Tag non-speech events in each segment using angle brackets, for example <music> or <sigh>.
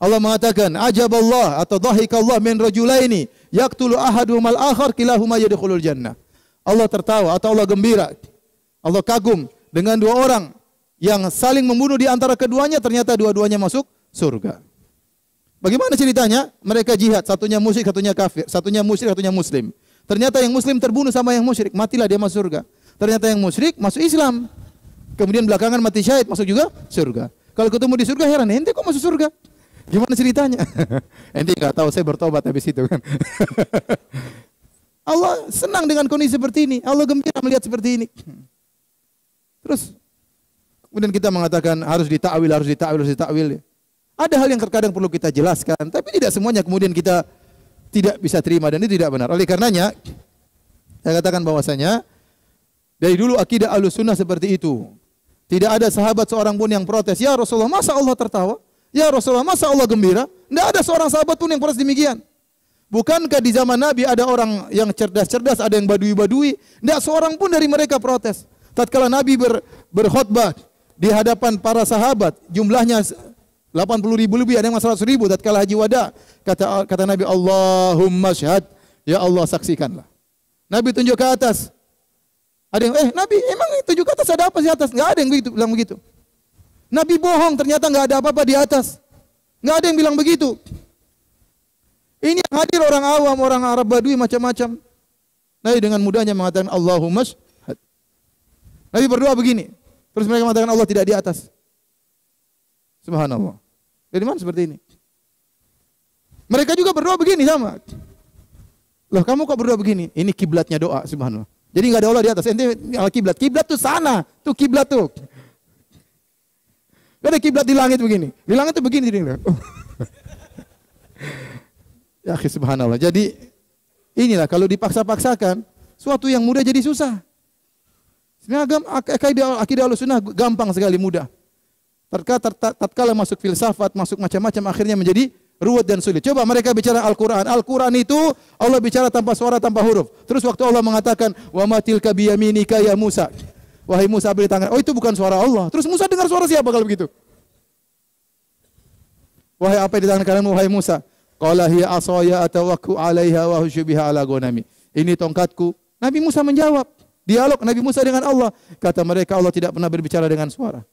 Allah mengatakan ajab Allah atau dahik Allah min rajulaini yaqtulu al akhar kilahuma yadkhulul jannah. Allah tertawa atau Allah gembira. Allah kagum dengan dua orang yang saling membunuh di antara keduanya ternyata dua-duanya masuk surga. Bagaimana ceritanya? Mereka jihad, satunya musyrik, satunya kafir, satunya musyrik, satunya muslim. Ternyata yang muslim terbunuh sama yang musyrik, matilah dia masuk surga. Ternyata yang musyrik masuk Islam. Kemudian belakangan mati syahid, masuk juga surga. Kalau ketemu di surga heran, ente kok masuk surga? Gimana ceritanya? Nanti <laughs> nggak tahu, saya bertobat habis itu kan. <laughs> Allah senang dengan kondisi seperti ini. Allah gembira melihat seperti ini. Terus kemudian kita mengatakan harus ditakwil, harus ditakwil, harus ditakwil. Ya. Ada hal yang terkadang perlu kita jelaskan, tapi tidak semuanya kemudian kita tidak bisa terima dan itu tidak benar. Oleh karenanya saya katakan bahwasanya dari dulu akidah Ahlussunnah seperti itu. Tidak ada sahabat seorang pun yang protes, "Ya Rasulullah, masa Allah tertawa?" Ya Rasulullah, masa Allah gembira? Tidak ada seorang sahabat pun yang pernah demikian. Bukankah di zaman Nabi ada orang yang cerdas-cerdas, ada yang badui-badui? Tidak seorang pun dari mereka protes. Tatkala Nabi ber, berkhutbah di hadapan para sahabat, jumlahnya 80 ribu lebih, ada yang 100 ribu. Tatkala haji wada, kata, kata Nabi, Allahumma syahad, ya Allah saksikanlah. Nabi tunjuk ke atas. Ada yang, eh Nabi, emang tunjuk ke atas ada apa sih atas? Enggak ada yang begitu, bilang begitu. Nabi bohong, ternyata nggak ada apa-apa di atas. Nggak ada yang bilang begitu. Ini yang hadir orang awam, orang Arab Badui macam-macam. Nabi dengan mudahnya mengatakan Allahumma shahad. Nabi berdoa begini. Terus mereka mengatakan Allah tidak di atas. Subhanallah. Dari mana seperti ini? Mereka juga berdoa begini sama. Loh, kamu kok berdoa begini? Ini kiblatnya doa, subhanallah. Jadi nggak ada Allah di atas. Ini al kiblat. Kiblat tuh sana, tuh kiblat tuh. Gak ada kiblat di langit begini. Di langit tuh begini. Oh. <laughs> ya subhanallah. Jadi inilah kalau dipaksa-paksakan, suatu yang mudah jadi susah. Sebenarnya agama, akidah, akidah sunnah gampang sekali mudah. Tatkala masuk filsafat, masuk macam-macam, akhirnya menjadi ruwet dan sulit. Coba mereka bicara Al-Quran. Al-Quran itu Allah bicara tanpa suara, tanpa huruf. Terus waktu Allah mengatakan, Wa matilka biyaminika ya Musa. Wahai Musa beri tangan. Oh itu bukan suara Allah. Terus Musa dengar suara siapa kalau begitu? Wahai apa yang di tangan wahai Musa? Qala hiya asaya atawakku alaiha wa hushubiha ala gonami. Ini tongkatku. Nabi Musa menjawab. Dialog Nabi Musa dengan Allah. Kata mereka Allah tidak pernah berbicara dengan suara.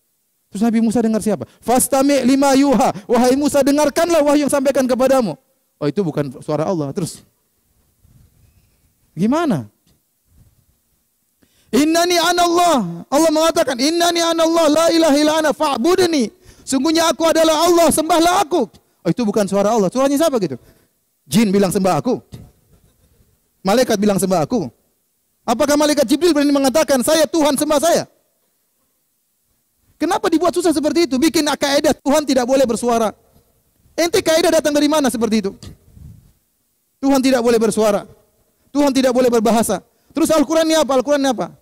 Terus Nabi Musa dengar siapa? Fastami lima yuha. Wahai Musa dengarkanlah wahyu yang sampaikan kepadamu. Oh itu bukan suara Allah. Terus gimana? Innani anallah. Allah mengatakan, Innani anallah la ilaha illa ana fa'budni. Sungguhnya aku adalah Allah, sembahlah aku. Oh, itu bukan suara Allah. Suaranya siapa gitu? Jin bilang sembah aku. Malaikat bilang sembah aku. Apakah malaikat Jibril berani mengatakan, saya Tuhan sembah saya? Kenapa dibuat susah seperti itu? Bikin kaidah Tuhan tidak boleh bersuara. Ente kaidah datang dari mana seperti itu? Tuhan tidak boleh bersuara. Tuhan tidak boleh berbahasa. Terus Al-Qur'an ini apa? Al-Qur'an apa?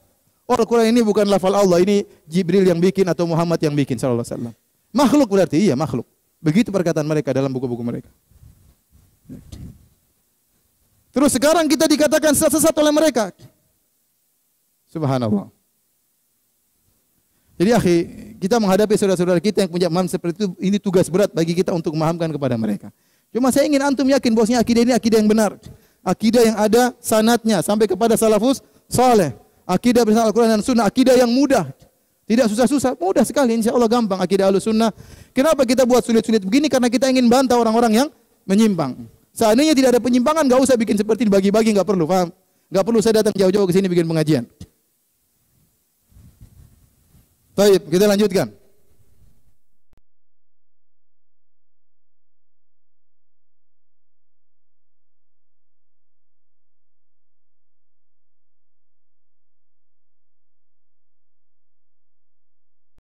Oh, Al-Quran ini bukan lafal Allah, ini Jibril yang bikin atau Muhammad yang bikin sallallahu alaihi wasallam. Makhluk berarti iya makhluk. Begitu perkataan mereka dalam buku-buku mereka. Terus sekarang kita dikatakan sesat-sesat oleh mereka. Subhanallah. Jadi akhi, kita menghadapi saudara-saudara kita yang punya paham seperti itu, ini tugas berat bagi kita untuk memahamkan kepada mereka. Cuma saya ingin antum yakin bahwasanya akidah ini akidah yang benar. Akidah yang ada sanatnya sampai kepada salafus soleh. Akidah bersama Al-Quran dan Sunnah, akidah yang mudah. Tidak susah-susah, mudah sekali insya Allah gampang akidah al Sunnah. Kenapa kita buat sulit-sulit begini? Karena kita ingin bantah orang-orang yang menyimpang. Seandainya tidak ada penyimpangan, nggak usah bikin seperti ini, bagi-bagi nggak perlu, paham? Nggak perlu saya datang jauh-jauh ke sini bikin pengajian. Baik, kita lanjutkan.